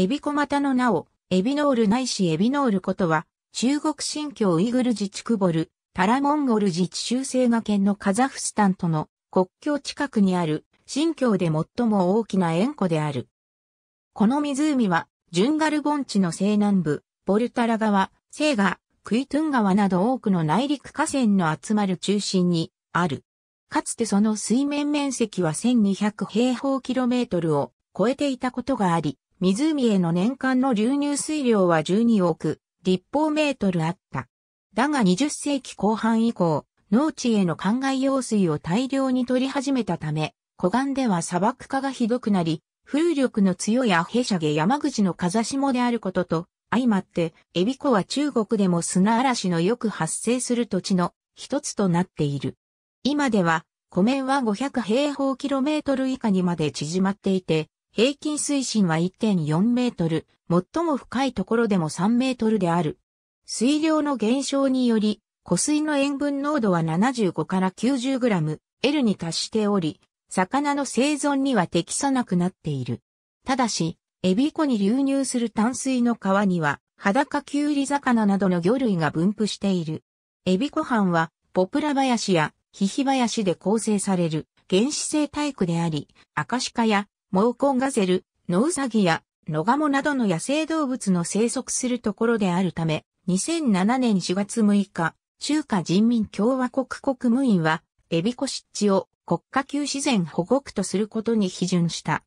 エビコマタの名を、エビノールないしエビノールことは、中国新疆ウイグル自治区ボル、タラモンゴル自治州西賀県のカザフスタンとの国境近くにある、新疆で最も大きな塩湖である。この湖は、ジュンガル盆地の西南部、ボルタラ川、セーガ、クイトゥン川など多くの内陸河川の集まる中心にある。かつてその水面面積は1200平方キロメートルを超えていたことがあり、湖への年間の流入水量は12億立方メートルあった。だが20世紀後半以降、農地への灌漑用水を大量に取り始めたため、湖岸では砂漠化がひどくなり、風力の強いアヘシャゲ山口の風下であることと、相まって、エビ湖は中国でも砂嵐のよく発生する土地の一つとなっている。今では、湖面は500平方キロメートル以下にまで縮まっていて、平均水深は1.4メートル、最も深いところでも3メートルである。水量の減少により、湖水の塩分濃度は75から90グラム、L に達しており、魚の生存には適さなくなっている。ただし、エビ湖に流入する淡水の川には、裸キュウリ魚などの魚類が分布している。エビ湖畔は、ポプラ林やヒヒ林で構成される原始生体区であり、アカシカやモーコンガゼル、ノウサギやノガモなどの野生動物の生息するところであるため、2007年4月6日、中華人民共和国国務院は、エビコ湿地を国家級自然保護区とすることに批准した。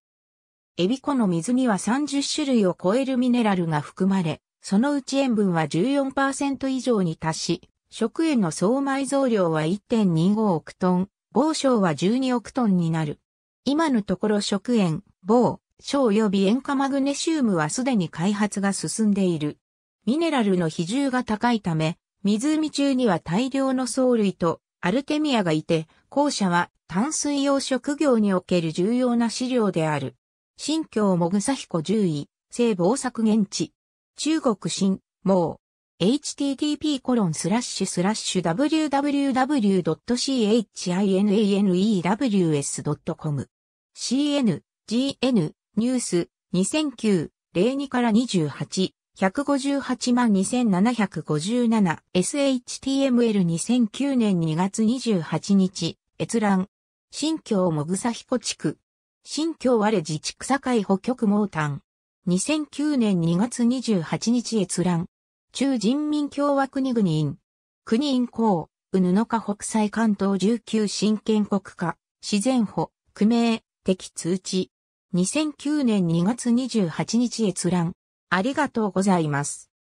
エビコの水には30種類を超えるミネラルが含まれ、そのうち塩分は14%以上に達し、食塩の総埋蔵量は1.25億トン、合商は12億トンになる。今のところ食塩、棒、小及び塩化マグネシウムはすでに開発が進んでいる。ミネラルの比重が高いため、湖中には大量の藻類とアルテミアがいて、後者は淡水養殖業における重要な資料である。新京もぐさひこ10位、西部大作現地。中国新、もう、http コロンスラッシュスラッシュ w w w c h i n a n e w s c o m CN、GN、ニュース、2009、02から28、158万2757、SHTML2009 年2月28日、閲覧。新京もぐさひこ地区。新京我自治区境保局毛丹。2009年2月28日閲覧。中人民共和国国院。国員公、のか北西関東19新建国家、自然保、区名、的通知。2009年2月28日閲覧。ありがとうございます。